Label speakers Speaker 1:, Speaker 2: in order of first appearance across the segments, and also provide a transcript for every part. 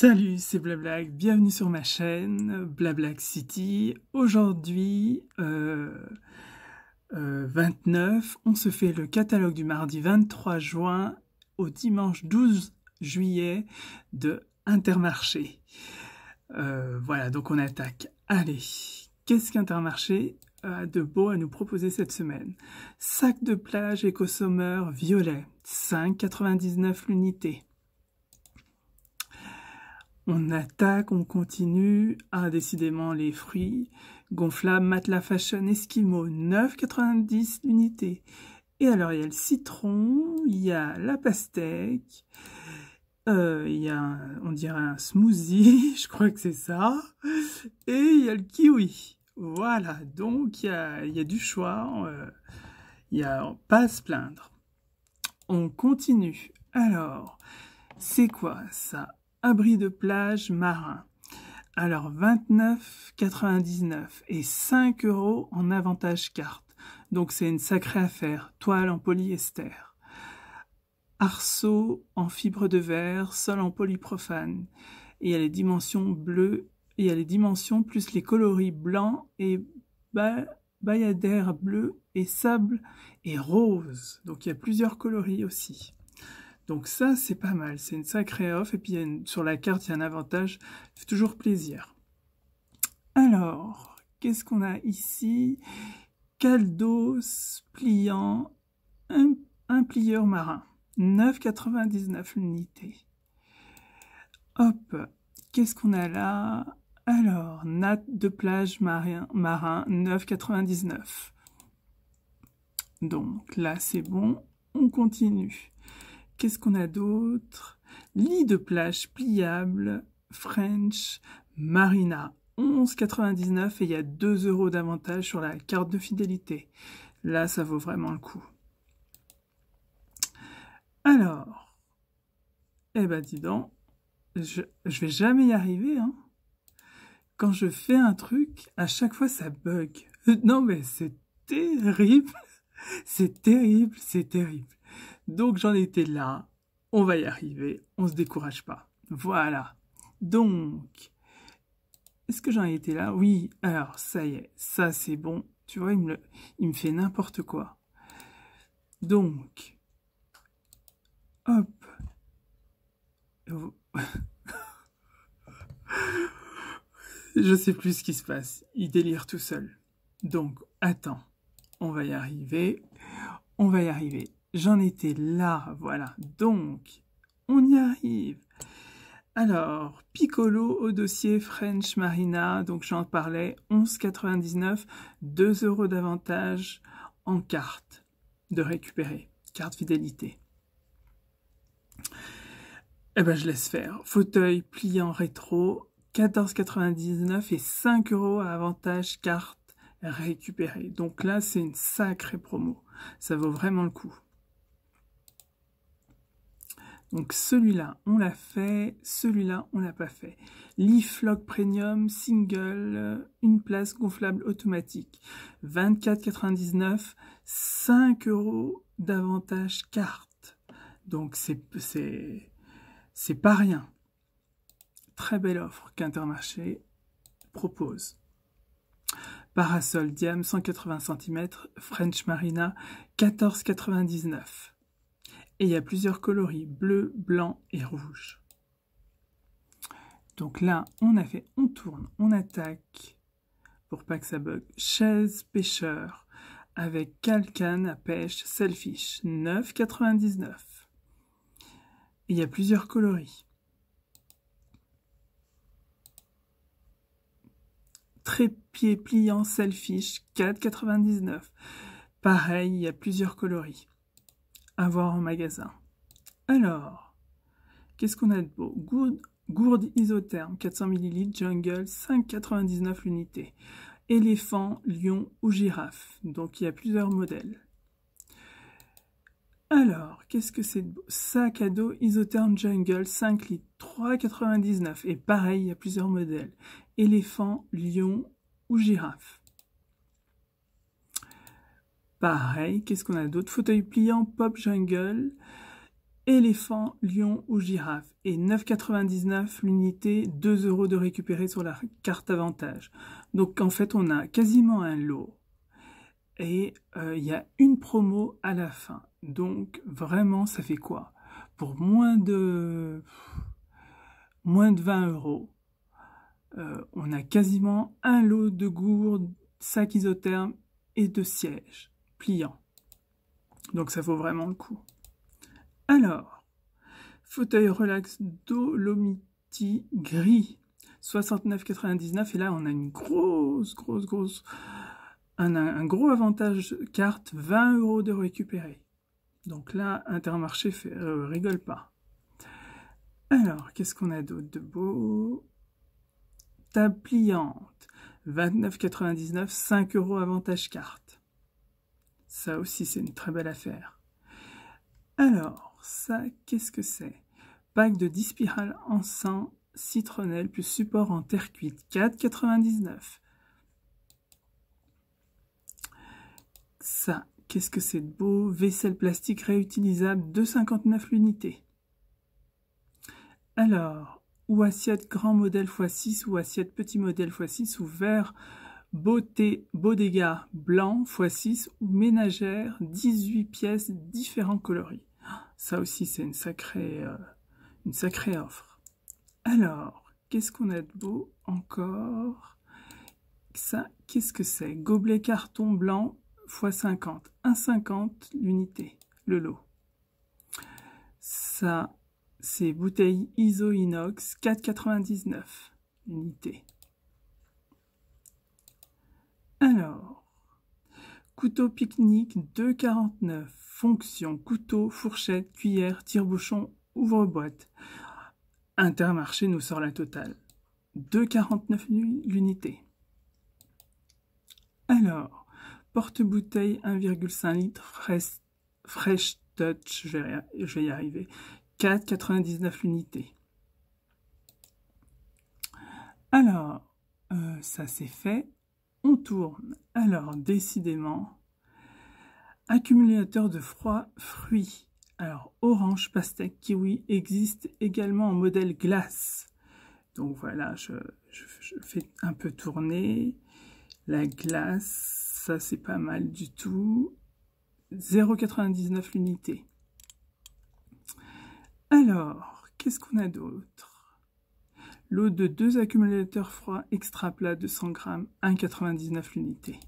Speaker 1: Salut, c'est Blablac, bienvenue sur ma chaîne Blablac City. Aujourd'hui, 29, euh, euh, on se fait le catalogue du mardi 23 juin au dimanche 12 juillet de Intermarché. Euh, voilà, donc on attaque. Allez, qu'est-ce qu'Intermarché a de beau à nous proposer cette semaine Sac de plage éco violet, 5,99 l'unité. On attaque, on continue. Ah, décidément, les fruits Gonfla, matelas fashion, esquimaux, 9,90 l'unité. Et alors, il y a le citron, il y a la pastèque, euh, il y a, on dirait un smoothie, je crois que c'est ça. Et il y a le kiwi. Voilà, donc il y a, du choix, il y a euh, pas à se plaindre. On continue. Alors, c'est quoi ça Abri de plage marin. Alors 29,99 et 5 euros en avantage carte. Donc c'est une sacrée affaire. Toile en polyester. Arceau en fibre de verre, sol en polyprofane. Et il y a les dimensions bleues, et il y a les dimensions plus les coloris blanc et bayadère bleu et sable et rose. Donc il y a plusieurs coloris aussi. Donc ça, c'est pas mal. C'est une sacrée offre. Et puis, sur la carte, il y a un avantage. Ça fait toujours plaisir. Alors, qu'est-ce qu'on a ici Caldos pliant, un, plieur marin. 9,99 l'unité. Hop, qu'est-ce qu'on a là Alors, natte de plage marin, marin 9,99. Donc là, c'est bon. On continue. Qu'est-ce qu'on a d'autre Lit de plage pliable, French, Marina. 11,99 et il y a 2 euros d'avantage sur la carte de fidélité. Là, ça vaut vraiment le coup. Alors, eh ben dis donc, je, vais jamais y arriver. Hein. Quand je fais un truc, à chaque fois ça bug. Non mais c'est terrible, c'est terrible, c'est terrible. Donc j'en étais là, on va y arriver, on se décourage pas. Voilà. Donc, est-ce que j'en étais là Oui, alors ça y est, ça c'est bon. Tu vois, il me, fait n'importe quoi. Donc, hop. Je sais plus ce qui se passe. Il délire tout seul. Donc, attends. On va y arriver. On va y arriver. J'en étais là, voilà. Donc, on y arrive. Alors, Piccolo au dossier French Marina, donc j'en parlais, 11,99, 2 euros d'avantage en carte de récupérer, carte fidélité. Eh bien, je laisse faire. Fauteuil pliant rétro, 14,99 et 5 euros à avantage carte récupérée. Donc là, c'est une sacrée promo. Ça vaut vraiment le coup. Donc celui-là, on l'a fait, celui-là, on l'a pas fait. Leaflock Premium, single, une place gonflable automatique. 24,99, 5 euros d'avantage carte. Donc c'est pas rien. Très belle offre qu'Intermarché propose. Parasol Diam 180 cm, French Marina 14,99 et il y a plusieurs coloris, bleu, blanc et rouge. Donc là, on a fait, on tourne, on attaque, pour pas que ça bug, chaise pêcheur, avec calcane à pêche, selfish, 9,99. Il y a plusieurs coloris. Trépied pliant selfish, 4,99. Pareil, il y a plusieurs coloris. Avoir en magasin. Alors, qu'est-ce qu'on a de beau Gourde, gourde isotherme, 400 ml, jungle, 5,99 l'unité. Éléphant, lion ou girafe. Donc, il y a plusieurs modèles. Alors, qu'est-ce que c'est de beau Sac à dos isotherme jungle, 5 litres, 3,99. Et pareil, il y a plusieurs modèles. Éléphant, lion ou girafe. Pareil, qu'est-ce qu'on a d'autre Fauteuil pliant, pop jungle, éléphant, lion ou girafe. Et 9,99 l'unité, 2 euros de récupérer sur la carte avantage. Donc en fait, on a quasiment un lot. Et euh, il y a une promo à la fin. Donc vraiment, ça fait quoi Pour moins de, moins de 20 euros, euh, on a quasiment un lot de gourdes, sacs isothermes et de sièges pliant. Donc ça vaut vraiment le coup. Alors, fauteuil relax Dolomiti gris, 69,99. Et là, on a une grosse, grosse, grosse, un, gros avantage carte, 20 euros de récupéré. Donc là, Intermarché fait, euh, rigole pas. Alors, qu'est-ce qu'on a d'autre de beau Table pliante, 29,99, 5 euros avantage carte. Ça aussi, c'est une très belle affaire. Alors, ça, qu'est-ce que c'est Pack de 10 spirales en sang, citronnelle, plus support en terre cuite, 4,99. Ça, qu'est-ce que c'est de beau Vaisselle plastique réutilisable, 2,59 l'unité. Alors, ou assiette grand modèle x6, ou assiette petit modèle x6, ou verre Beauté, Bodega blanc x 6 ou ménagère, 18 pièces, différents coloris. Ça aussi, c'est une sacrée, euh, une sacrée offre. Alors, qu'est-ce qu'on a de beau encore Ça, qu'est-ce que c'est Gobelet carton blanc x 50. 1,50 l'unité, le lot. Ça, c'est bouteille iso-inox, 4,99 l'unité. Alors, couteau pique-nique 2,49. Fonction couteau, fourchette, cuillère, tire-bouchon, ouvre-boîte. Intermarché nous sort la totale. 2,49 l'unité. Alors, porte-bouteille 1,5 litre, fraîche Fresh Touch, je vais, y arriver, 4,99 l'unité. Alors, euh, ça c'est fait on tourne. Alors, décidément, accumulateur de froid, fruits. Alors, orange, pastèque, kiwi existe également en modèle glace. Donc voilà, je, je fais un peu tourner. La glace, ça c'est pas mal du tout. 0,99 l'unité. Alors, qu'est-ce qu'on a d'autre L'eau de deux accumulateurs froids extra plat de 100 grammes, 1,99 l'unité.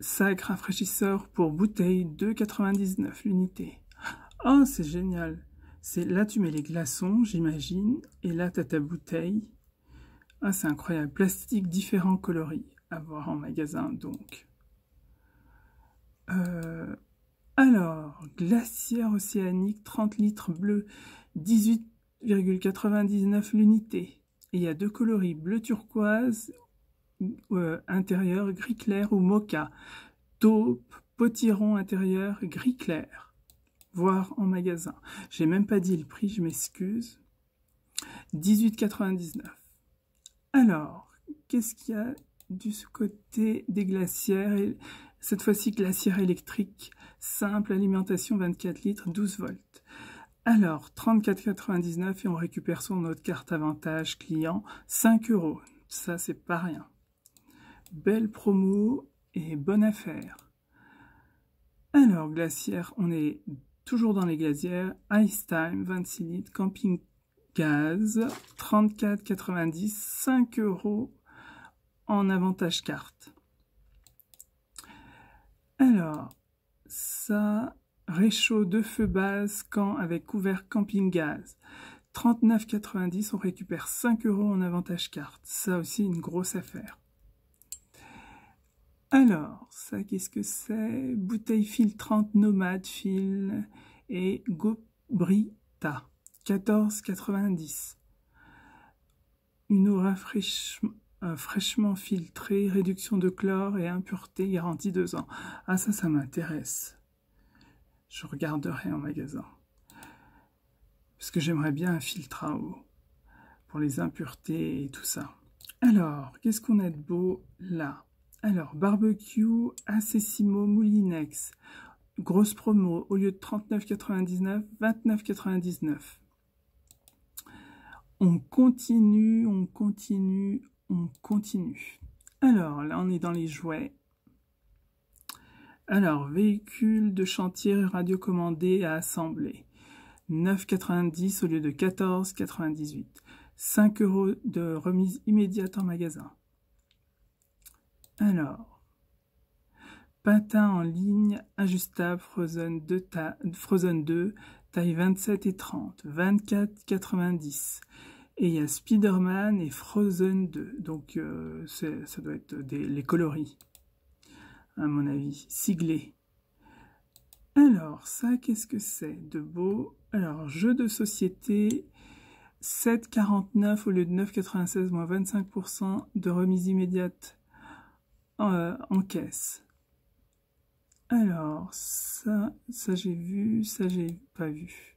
Speaker 1: Sac rafraîchisseur pour bouteille, 2,99 l'unité. Oh, c'est génial C'est Là, tu mets les glaçons, j'imagine, et là, tu as ta bouteille. Ah, c'est incroyable Plastique différents coloris à voir en magasin, donc. Euh, alors, glacière océanique, 30 litres bleu, 18,99 l'unité. Il y a deux coloris, bleu turquoise euh, intérieur, gris clair ou mocha. Taupe, potiron intérieur, gris clair. Voir en magasin. J'ai même pas dit le prix, je m'excuse. 18,99. Alors, qu'est-ce qu'il y a du côté des glacières cette fois-ci, glacière électrique, simple, alimentation 24 litres, 12 volts. Alors, 34,99 et on récupère son notre carte avantage client, 5 euros. Ça, c'est pas rien. Belle promo et bonne affaire. Alors, glacière, on est toujours dans les glacières. Ice Time, 26 litres, camping gaz, 34,90, 5 euros en avantage carte. Alors, ça, réchaud de feu base, camp avec couvert camping-gaz. 39,90, on récupère 5 euros en avantage carte. Ça aussi, une grosse affaire. Alors, ça, qu'est-ce que c'est Bouteille filtrante nomade fil et Gobrita, 14,90. Une eau rafraîchissante fraîchement filtré, réduction de chlore et impureté garantie 2 ans. Ah ça, ça m'intéresse. Je regarderai en magasin. Parce que j'aimerais bien un filtre à eau pour les impuretés et tout ça. Alors, qu'est-ce qu'on a de beau là Alors, barbecue, Assessimo, Moulinex. Grosse promo, au lieu de 39,99, 29,99. On continue, on continue, on continue. Alors, là, on est dans les jouets. Alors, véhicule de chantier radiocommandé à assembler. 9,90 au lieu de 14,98. 5 euros de remise immédiate en magasin. Alors, patin en ligne ajustable Frozen Frozen 2 taille 27 et 30, 24,90. Et il y a Spider-Man et Frozen 2. Donc euh, ça doit être les coloris, à mon avis, siglés. Alors, ça, qu'est-ce que c'est de beau Alors, jeu de société, 7,49 au lieu de 9,96, moins 25% de remise immédiate euh, en caisse. Alors, ça, ça j'ai vu, ça j'ai pas vu.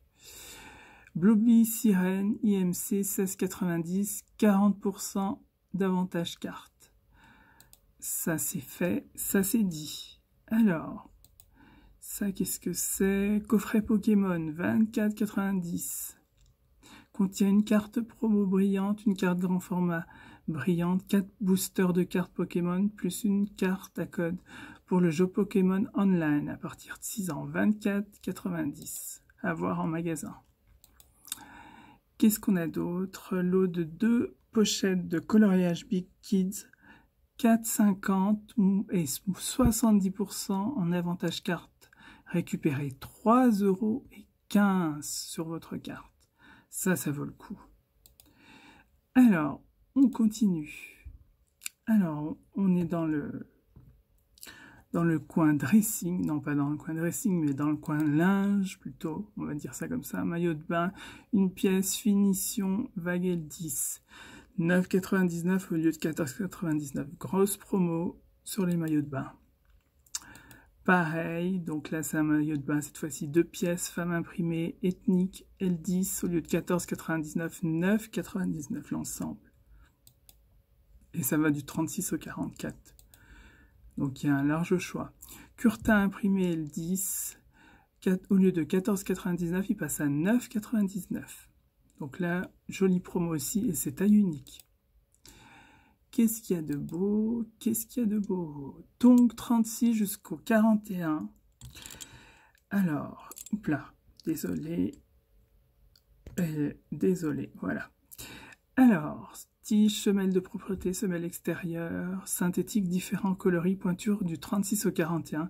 Speaker 1: Blueblue Sirène IMC 1690, 40% d'avantage cartes Ça c'est fait, ça c'est dit. Alors, ça qu'est-ce que c'est Coffret Pokémon 24,90. Contient une carte promo brillante, une carte grand format brillante, 4 boosters de cartes Pokémon, plus une carte à code pour le jeu Pokémon Online à partir de 6 ans, 24,90. À voir en magasin. Qu'est-ce qu'on a d'autre L'eau de deux pochettes de coloriage Big Kids, 4,50 et 70% en avantage carte. Récupérez 3,15 euros sur votre carte. Ça, ça vaut le coup. Alors, on continue. Alors, on est dans le dans le coin dressing, non pas dans le coin dressing, mais dans le coin linge plutôt, on va dire ça comme ça, maillot de bain, une pièce finition vague l 10, 9,99 au lieu de 14,99, grosse promo sur les maillots de bain. Pareil, donc là c'est un maillot de bain, cette fois-ci deux pièces, femme imprimée, ethnique, L10 au lieu de 14,99, 9,99 l'ensemble. Et ça va du 36 au 44. Donc il y a un large choix. Curtin imprimé l 10, au lieu de 14,99, il passe à 9,99. Donc là, jolie promo aussi et c'est taille unique. Qu'est-ce qu'il y a de beau Qu'est-ce qu'il y a de beau Donc, 36 jusqu'au 41. Alors, là, désolé. Euh, désolé, voilà. Alors, semelle de propreté, semelles extérieures, synthétiques, différents coloris, pointures du 36 au 41,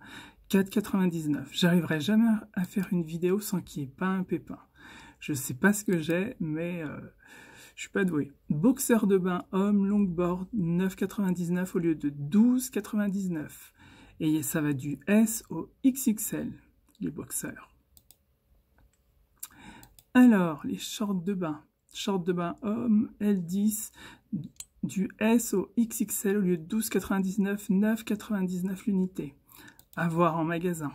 Speaker 1: 4,99. J'arriverai jamais à faire une vidéo sans qu'il n'y ait pas un pépin. Je sais pas ce que j'ai, mais euh, je suis pas doué. Boxeur de bain homme, longboard, 9,99 au lieu de 12,99. Et ça va du S au XXL, les boxeurs. Alors, les shorts de bain, short de bain homme, L10, du S au XXL au lieu de 12,99, 9,99 l'unité. À voir en magasin.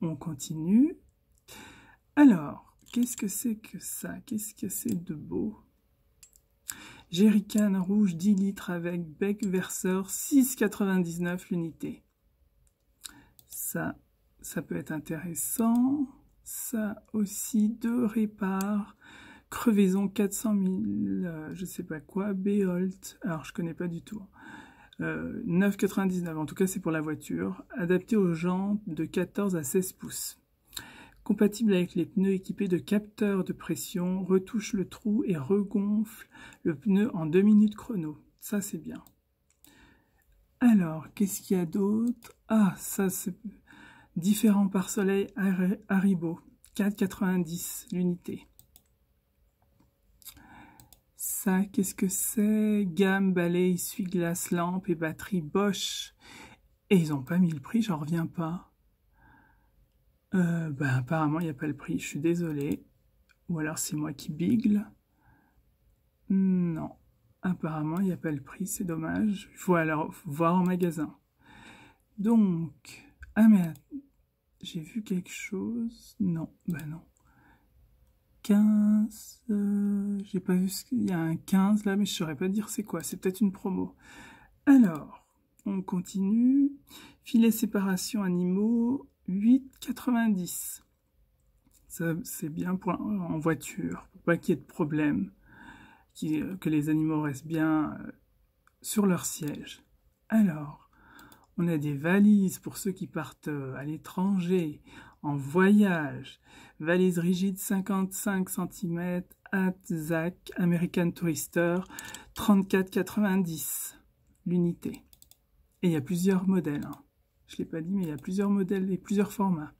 Speaker 1: On continue. Alors, qu'est-ce que c'est que ça Qu'est-ce que c'est de beau Jerrican rouge 10 litres avec bec verseur 6,99 l'unité. Ça, ça peut être intéressant. Ça aussi, de répar Crevaison 400 000, je je sais pas quoi, Beholt, alors je connais pas du tout. Hein. Euh, 9,99, en tout cas c'est pour la voiture, adapté aux jantes de 14 à 16 pouces. Compatible avec les pneus équipés de capteurs de pression, retouche le trou et regonfle le pneu en 2 minutes chrono. Ça c'est bien. Alors, qu'est-ce qu'il y a d'autre Ah, ça c'est différent par soleil Haribo, 4,90 l'unité. Ça, qu'est-ce que c'est Gamme, balai, essuie-glace, lampe et batterie Bosch. Et ils n'ont pas mis le prix, j'en reviens pas. Euh, ben, apparemment, il n'y a pas le prix, je suis désolée. Ou alors c'est moi qui bigle. Non, apparemment, il n'y a pas le prix, c'est dommage. Il faut alors voir en magasin. Donc, ah mais j'ai vu quelque chose. Non, ben non. 15. Euh, j'ai pas vu ce qu'il y a un 15 là, mais je saurais pas dire c'est quoi. C'est peut-être une promo. Alors, on continue. Filet séparation animaux, 8,90. Ça, c'est bien pour, en voiture, pour pas qu'il y ait de problème. Euh, que les animaux restent bien euh, sur leur siège. Alors, on a des valises pour ceux qui partent à l'étranger en voyage. Valise rigide 55 cm, Atzac American Tourister 34,90 l'unité. Et il y a plusieurs modèles. Hein. Je ne l'ai pas dit, mais il y a plusieurs modèles et plusieurs formats.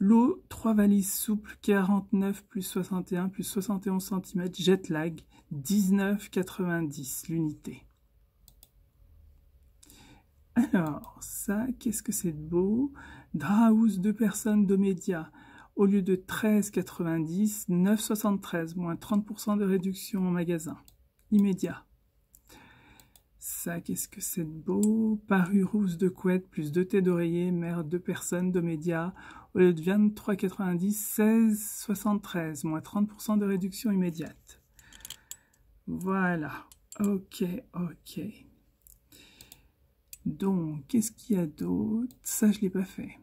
Speaker 1: L'eau, 3 valises souples, 49 plus 61 plus 71 cm, jet lag, 19,90 l'unité. Alors, ça, qu'est-ce que c'est de beau Drahouse, deux personnes, de médias. Au lieu de 13,90, 9,73, moins 30% de réduction en magasin. Immédiat. Ça, qu'est-ce que c'est beau Paru rousse de couette, plus deux têtes d'oreiller, mère deux personnes, de médias. Au lieu de 23,90, 16,73, moins 30% de réduction immédiate. Voilà. Ok, ok. Donc, qu'est-ce qu'il y a d'autre Ça, je ne l'ai pas fait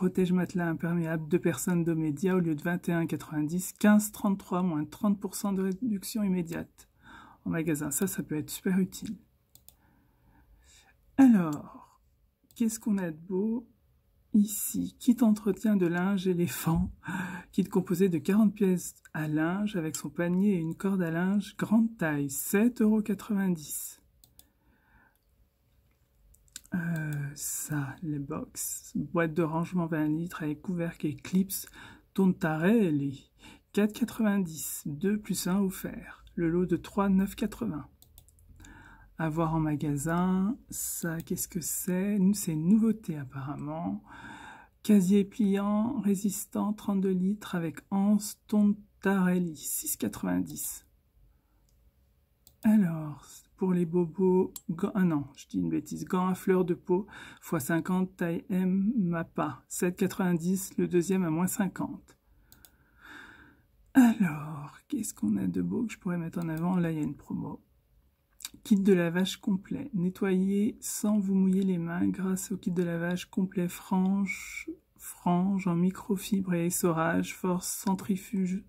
Speaker 1: protège matelas imperméable, de personnes, de médias, au lieu de 21,90, 15,33, moins 30% de réduction immédiate en magasin. Ça, ça peut être super utile. Alors, qu'est-ce qu'on a de beau ici Kit entretien de linge éléphant, kit composé de 40 pièces à linge avec son panier et une corde à linge grande taille, 7,90 euros. Euh, ça, les box. Boîte de rangement 20 litres avec couvercle Eclipse Tontarelli. 4,90. 2 plus 1 offert. Le lot de 3,980. Avoir voir en magasin. Ça, qu'est-ce que c'est C'est une nouveauté apparemment. Casier pliant, résistant, 32 litres avec Anse Tontarelli. 6,90 pour les bobos, ah non, je dis une bêtise, gants à fleurs de peau, x 50, taille M, MAPA, 7,90, le deuxième à moins 50. Alors, qu'est-ce qu'on a de beau que je pourrais mettre en avant Là, il y a une promo. Kit de lavage complet. Nettoyez sans vous mouiller les mains grâce au kit de lavage complet frange, frange en microfibre et essorage, force centrifuge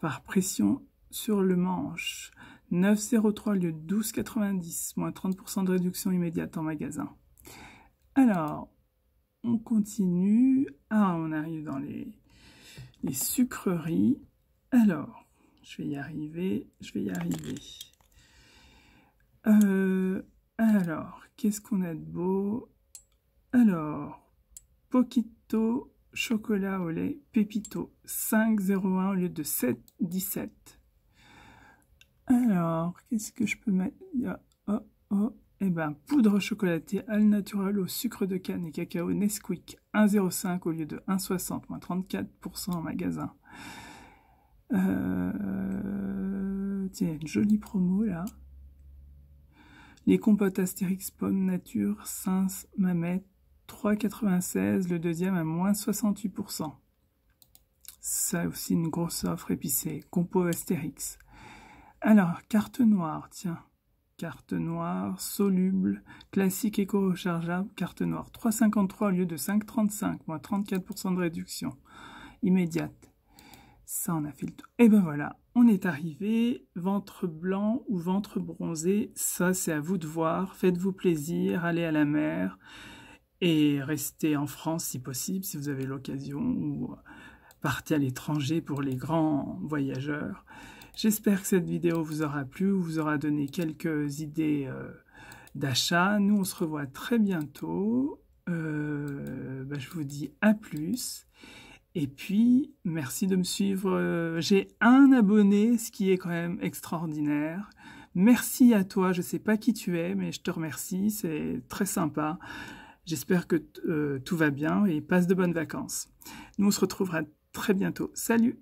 Speaker 1: par pression sur le manche. 9,03 au lieu de 12,90, moins 30% de réduction immédiate en magasin. Alors, on continue. Ah, on arrive dans les, sucreries. Alors, je vais y arriver, je vais y arriver. Euh, alors, qu'est-ce qu'on a de beau Alors, Poquito chocolat au lait Pépito, 5,01 au lieu de 7,17. Alors, qu'est-ce que je peux mettre Oh, oh, eh ben, poudre chocolatée al naturel au sucre de canne et cacao Nesquik, 1,05 au lieu de 1,60, moins 34% en magasin. Euh, tiens, une jolie promo là. Les compotes Astérix Pomme Nature, 5 Mamet, 3,96, le deuxième à moins 68%. Ça aussi une grosse offre épicée, compo Astérix. Alors, carte noire, tiens. Carte noire, soluble, classique éco-rechargeable, carte noire. 3,53 au lieu de 5,35, moins 34% de réduction immédiate. Ça, on a fait le tour. Et eh ben voilà, on est arrivé. Ventre blanc ou ventre bronzé, ça, c'est à vous de voir. Faites-vous plaisir, allez à la mer et restez en France si possible, si vous avez l'occasion, ou partez à l'étranger pour les grands voyageurs. J'espère que cette vidéo vous aura plu, vous aura donné quelques idées euh, d'achat. Nous, on se revoit très bientôt. Euh, bah, je vous dis à plus. Et puis, merci de me suivre. J'ai un abonné, ce qui est quand même extraordinaire. Merci à toi. Je ne sais pas qui tu es, mais je te remercie. C'est très sympa. J'espère que euh, tout va bien et passe de bonnes vacances. Nous, on se retrouvera très bientôt. Salut